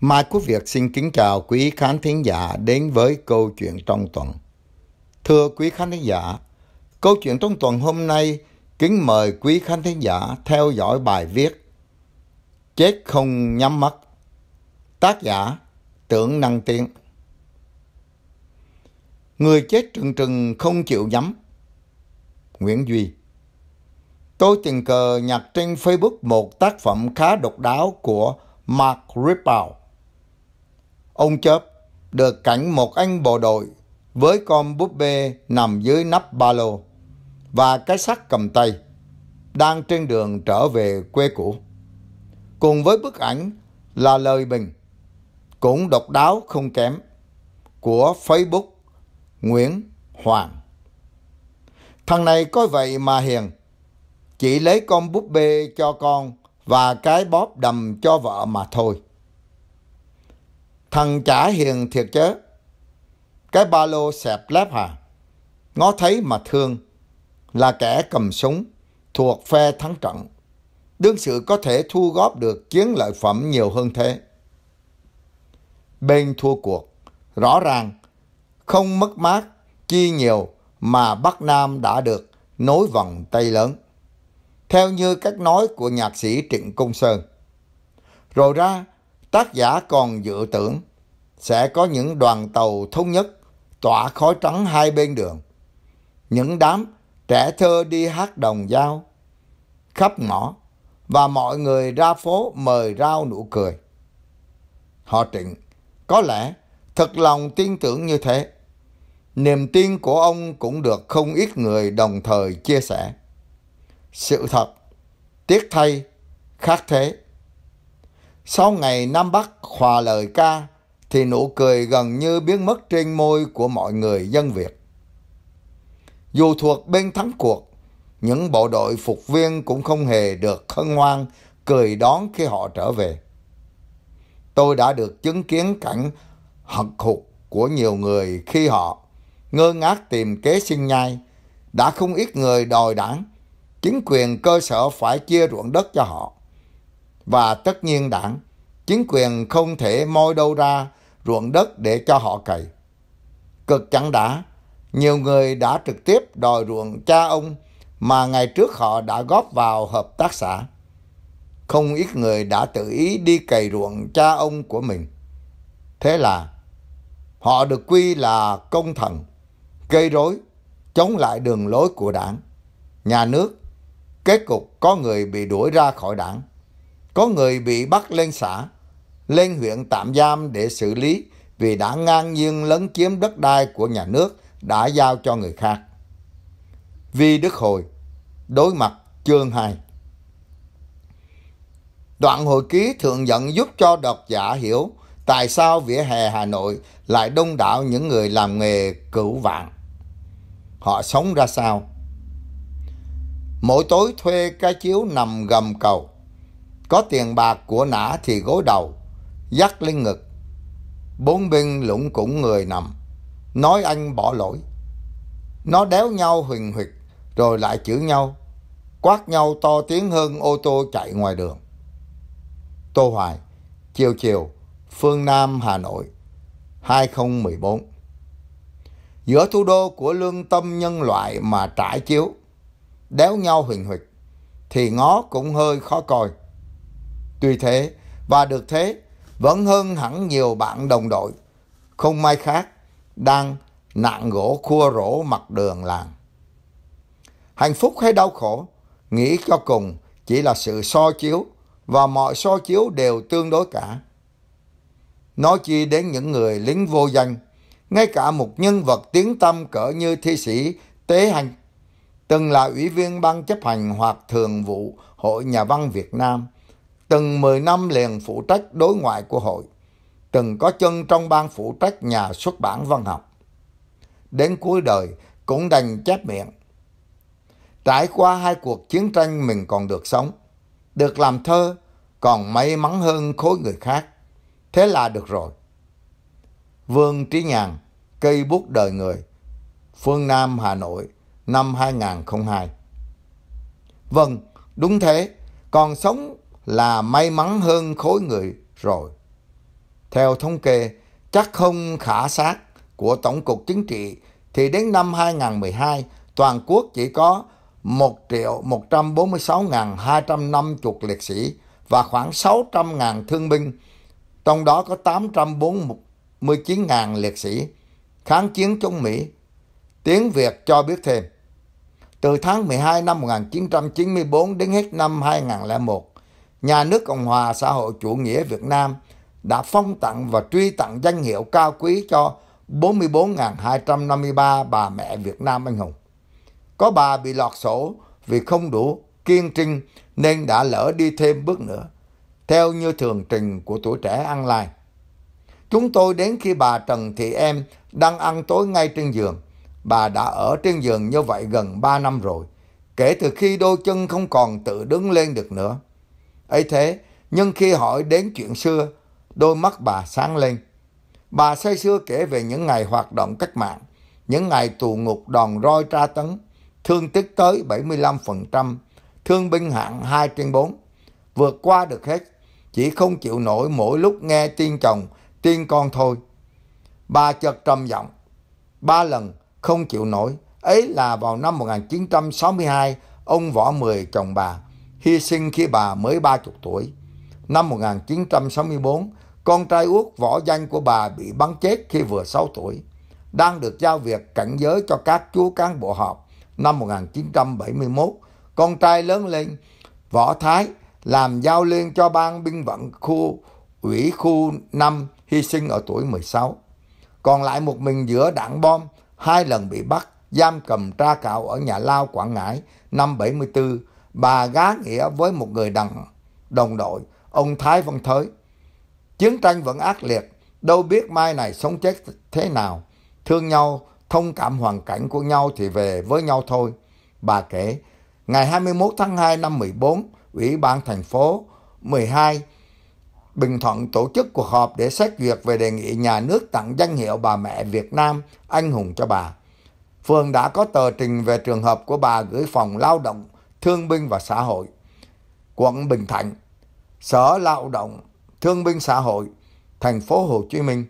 Mai Quốc Việt xin kính chào quý khán thính giả đến với câu chuyện trong tuần. Thưa quý khán thính giả, câu chuyện trong tuần hôm nay kính mời quý khán thính giả theo dõi bài viết Chết không nhắm mắt Tác giả Tưởng Năng Tiến Người chết trừng trừng không chịu nhắm Nguyễn Duy Tôi tình cờ nhặt trên Facebook một tác phẩm khá độc đáo của Mark Ripple. Ông chớp được cảnh một anh bộ đội với con búp bê nằm dưới nắp ba lô và cái sắt cầm tay đang trên đường trở về quê cũ. Cùng với bức ảnh là lời bình cũng độc đáo không kém của Facebook Nguyễn Hoàng. Thằng này có vậy mà hiền. Chỉ lấy con búp bê cho con và cái bóp đầm cho vợ mà thôi. Thằng chả hiền thiệt chứ Cái ba lô xẹp lép hà. Ngó thấy mà thương. Là kẻ cầm súng. Thuộc phe thắng trận. Đương sự có thể thu góp được chiến lợi phẩm nhiều hơn thế. Bên thua cuộc. Rõ ràng. Không mất mát. Chi nhiều mà Bắc Nam đã được nối vòng tay lớn. Theo như cách nói của nhạc sĩ Trịnh Công Sơn. Rồi ra, tác giả còn dự tưởng sẽ có những đoàn tàu thống nhất tỏa khói trắng hai bên đường. Những đám trẻ thơ đi hát đồng dao khắp ngõ và mọi người ra phố mời rao nụ cười. Họ trịnh, có lẽ thật lòng tin tưởng như thế. Niềm tin của ông cũng được không ít người đồng thời chia sẻ. Sự thật, tiếc thay, khác thế. Sau ngày Nam Bắc hòa lời ca, thì nụ cười gần như biến mất trên môi của mọi người dân Việt. Dù thuộc bên thắng cuộc, những bộ đội phục viên cũng không hề được hân hoan cười đón khi họ trở về. Tôi đã được chứng kiến cảnh hận hục của nhiều người khi họ ngơ ngác tìm kế sinh nhai, đã không ít người đòi đảng, chính quyền cơ sở phải chia ruộng đất cho họ. Và tất nhiên đảng, chính quyền không thể moi đâu ra ruộng đất để cho họ cày. Cực chẳng đã, nhiều người đã trực tiếp đòi ruộng cha ông mà ngày trước họ đã góp vào hợp tác xã. Không ít người đã tự ý đi cày ruộng cha ông của mình. Thế là họ được quy là công thần, gây rối, chống lại đường lối của đảng, nhà nước. Kết cục có người bị đuổi ra khỏi đảng. Có người bị bắt lên xã, lên huyện tạm giam để xử lý vì đã ngang nhiên lấn chiếm đất đai của nhà nước đã giao cho người khác. Vi Đức Hồi Đối mặt chương 2 Đoạn hồi ký thượng dẫn giúp cho độc giả hiểu tại sao vỉa hè Hà Nội lại đông đảo những người làm nghề cửu vạn. Họ sống ra sao? Mỗi tối thuê cái chiếu nằm gầm cầu có tiền bạc của nã thì gối đầu, dắt lên ngực. Bốn binh lũng cũng người nằm, nói anh bỏ lỗi. Nó đéo nhau huỳnh huỵch rồi lại chửi nhau, quát nhau to tiếng hơn ô tô chạy ngoài đường. Tô Hoài, chiều chiều, phương Nam, Hà Nội, 2014 Giữa thủ đô của lương tâm nhân loại mà trải chiếu, đéo nhau huỳnh huỵch thì ngó cũng hơi khó coi. Tuy thế, và được thế, vẫn hơn hẳn nhiều bạn đồng đội, không may khác, đang nạn gỗ khua rổ mặt đường làng. Hạnh phúc hay đau khổ, nghĩ cho cùng chỉ là sự so chiếu và mọi so chiếu đều tương đối cả. Nói chi đến những người lính vô danh, ngay cả một nhân vật tiếng tâm cỡ như thi sĩ Tế Hành, từng là ủy viên ban chấp hành hoặc thường vụ Hội Nhà văn Việt Nam từng 10 năm liền phụ trách đối ngoại của hội, từng có chân trong ban phụ trách nhà xuất bản văn học. Đến cuối đời cũng đành chép miệng. Trải qua hai cuộc chiến tranh mình còn được sống, được làm thơ còn may mắn hơn khối người khác. Thế là được rồi. Vương Trí Nhàn, Cây bút đời người, Phương Nam, Hà Nội, năm 2002. Vâng, đúng thế, còn sống là may mắn hơn khối người rồi. Theo thống kê, chắc không khả sát của Tổng cục Chính trị thì đến năm 2012 toàn quốc chỉ có 1 triệu 146.250 liệt sĩ và khoảng 600.000 thương binh, trong đó có 849.000 liệt sĩ kháng chiến chống Mỹ. Tiếng Việt cho biết thêm, từ tháng 12 năm 1994 đến hết năm 2001, nhà nước Cộng hòa xã hội chủ nghĩa Việt Nam đã phong tặng và truy tặng danh hiệu cao quý cho 44.253 bà mẹ Việt Nam anh hùng. Có bà bị lọt sổ vì không đủ kiên trinh nên đã lỡ đi thêm bước nữa, theo như thường trình của tuổi trẻ ăn lai. Chúng tôi đến khi bà Trần Thị Em đang ăn tối ngay trên giường. Bà đã ở trên giường như vậy gần 3 năm rồi, kể từ khi đôi chân không còn tự đứng lên được nữa ấy thế nhưng khi hỏi đến chuyện xưa đôi mắt bà sáng lên bà say xưa kể về những ngày hoạt động cách mạng những ngày tù ngục đòn roi tra tấn thương tích tới 75% thương binh hạng 2 trên 4 vượt qua được hết chỉ không chịu nổi mỗi lúc nghe tin chồng tin con thôi bà chợt trầm giọng ba lần không chịu nổi ấy là vào năm 1962 ông Võ Mười chồng bà hy sinh khi bà mới 30 tuổi. Năm 1964, con trai út võ danh của bà bị bắn chết khi vừa 6 tuổi, đang được giao việc cảnh giới cho các chú cán bộ họp. Năm 1971, con trai lớn lên, võ thái làm giao liên cho ban binh vận khu ủy khu 5 hy sinh ở tuổi 16. Còn lại một mình giữa đạn bom, hai lần bị bắt, giam cầm tra cạo ở nhà Lao Quảng Ngãi năm 74 bà gá nghĩa với một người đàn đồng đội, ông Thái Văn Thới. Chiến tranh vẫn ác liệt, đâu biết mai này sống chết thế nào. Thương nhau, thông cảm hoàn cảnh của nhau thì về với nhau thôi. Bà kể, ngày 21 tháng 2 năm 14, Ủy ban thành phố 12 Bình Thuận tổ chức cuộc họp để xét duyệt về đề nghị nhà nước tặng danh hiệu bà mẹ Việt Nam anh hùng cho bà. Phường đã có tờ trình về trường hợp của bà gửi phòng lao động Thương binh và Xã hội, quận Bình Thạnh, Sở Lao động, Thương binh Xã hội, thành phố Hồ Chí Minh.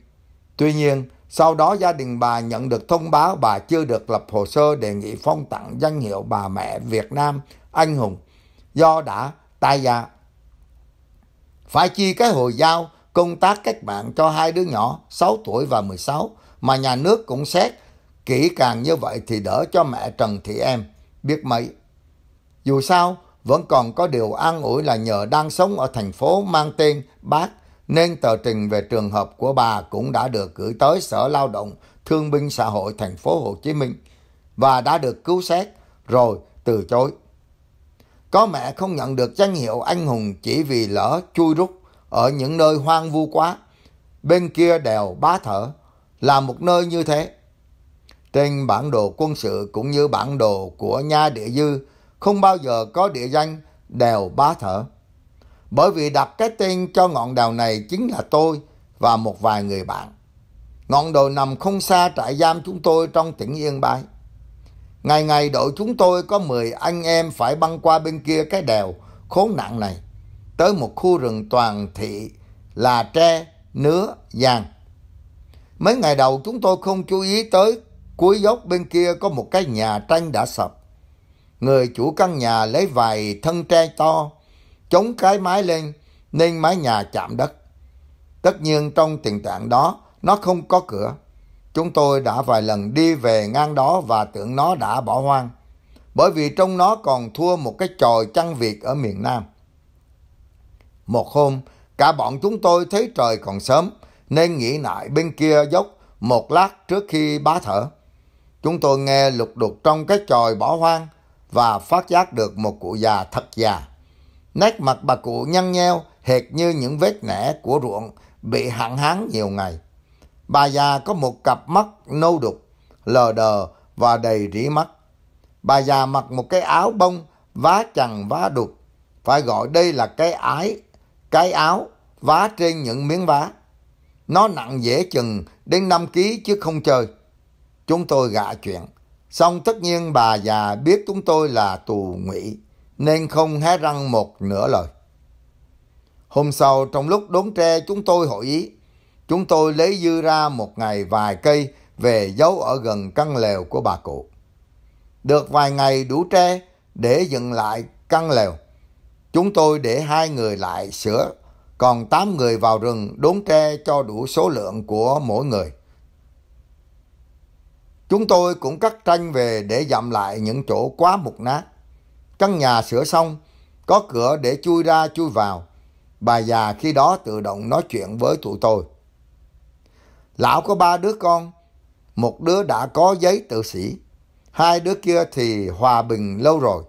Tuy nhiên, sau đó gia đình bà nhận được thông báo bà chưa được lập hồ sơ đề nghị phong tặng danh hiệu bà mẹ Việt Nam anh hùng do đã tai già Phải chi cái hồi giao công tác cách mạng cho hai đứa nhỏ 6 tuổi và 16 mà nhà nước cũng xét kỹ càng như vậy thì đỡ cho mẹ Trần Thị Em biết mấy. Dù sao, vẫn còn có điều an ủi là nhờ đang sống ở thành phố mang tên bác, nên tờ trình về trường hợp của bà cũng đã được gửi tới Sở Lao động Thương binh Xã hội thành phố Hồ Chí Minh và đã được cứu xét rồi từ chối. Có mẹ không nhận được danh hiệu anh hùng chỉ vì lỡ chui rút ở những nơi hoang vu quá. Bên kia đèo bá thở là một nơi như thế. Trên bản đồ quân sự cũng như bản đồ của nha địa dư không bao giờ có địa danh đèo bá thở. Bởi vì đặt cái tên cho ngọn đèo này chính là tôi và một vài người bạn. Ngọn đồi nằm không xa trại giam chúng tôi trong tỉnh Yên Bái. Ngày ngày đội chúng tôi có 10 anh em phải băng qua bên kia cái đèo khốn nạn này, tới một khu rừng toàn thị là tre, nứa, giang. Mấy ngày đầu chúng tôi không chú ý tới cuối dốc bên kia có một cái nhà tranh đã sập. Người chủ căn nhà lấy vài thân tre to, chống cái mái lên nên mái nhà chạm đất. Tất nhiên trong tình trạng đó nó không có cửa. Chúng tôi đã vài lần đi về ngang đó và tưởng nó đã bỏ hoang, bởi vì trong nó còn thua một cái tròi chăn việc ở miền Nam. Một hôm, cả bọn chúng tôi thấy trời còn sớm, nên nghỉ lại bên kia dốc một lát trước khi bá thở. Chúng tôi nghe lục đục trong cái tròi bỏ hoang, và phát giác được một cụ già thật già. Nét mặt bà cụ nhăn nheo hệt như những vết nẻ của ruộng bị hạn hán nhiều ngày. Bà già có một cặp mắt nâu đục, lờ đờ và đầy rỉ mắt. Bà già mặc một cái áo bông vá chằn vá đục, phải gọi đây là cái ái, cái áo vá trên những miếng vá. Nó nặng dễ chừng đến 5 ký chứ không chơi. Chúng tôi gạ chuyện. Xong tất nhiên bà già biết chúng tôi là tù ngụy, nên không hé răng một nửa lời. Hôm sau, trong lúc đốn tre chúng tôi hội ý, chúng tôi lấy dư ra một ngày vài cây về giấu ở gần căn lều của bà cụ. Được vài ngày đủ tre để dựng lại căn lều, chúng tôi để hai người lại sửa, còn tám người vào rừng đốn tre cho đủ số lượng của mỗi người. Chúng tôi cũng cắt tranh về để dặm lại những chỗ quá mục nát. Căn nhà sửa xong, có cửa để chui ra chui vào. Bà già khi đó tự động nói chuyện với tụi tôi. Lão có ba đứa con, một đứa đã có giấy tự sĩ, hai đứa kia thì hòa bình lâu rồi.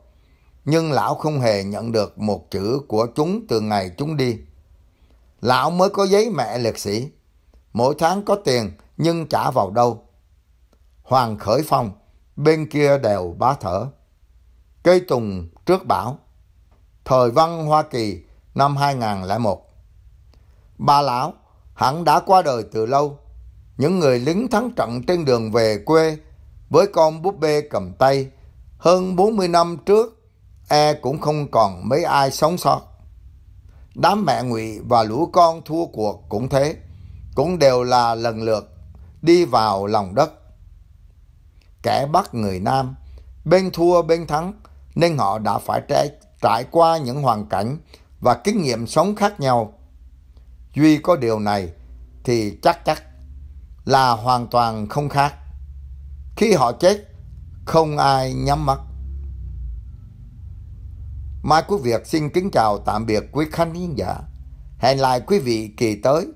Nhưng lão không hề nhận được một chữ của chúng từ ngày chúng đi. Lão mới có giấy mẹ liệt sĩ. Mỗi tháng có tiền nhưng trả vào đâu. Hoàng Khởi Phong, bên kia đèo bá thở. Cây tùng trước bảo thời văn Hoa Kỳ năm 2001. Ba lão hẳn đã qua đời từ lâu, những người lính thắng trận trên đường về quê với con búp bê cầm tay hơn 40 năm trước e cũng không còn mấy ai sống sót. Đám mẹ ngụy và lũ con thua cuộc cũng thế, cũng đều là lần lượt đi vào lòng đất kẻ bắt người Nam. Bên thua bên thắng, nên họ đã phải trải, trải qua những hoàn cảnh và kinh nghiệm sống khác nhau. Duy có điều này thì chắc chắc là hoàn toàn không khác. Khi họ chết, không ai nhắm mắt. Mai Quốc Việt xin kính chào tạm biệt quý khán thính giả. Hẹn lại quý vị kỳ tới.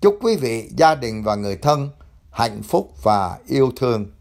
Chúc quý vị, gia đình và người thân hạnh phúc và yêu thương.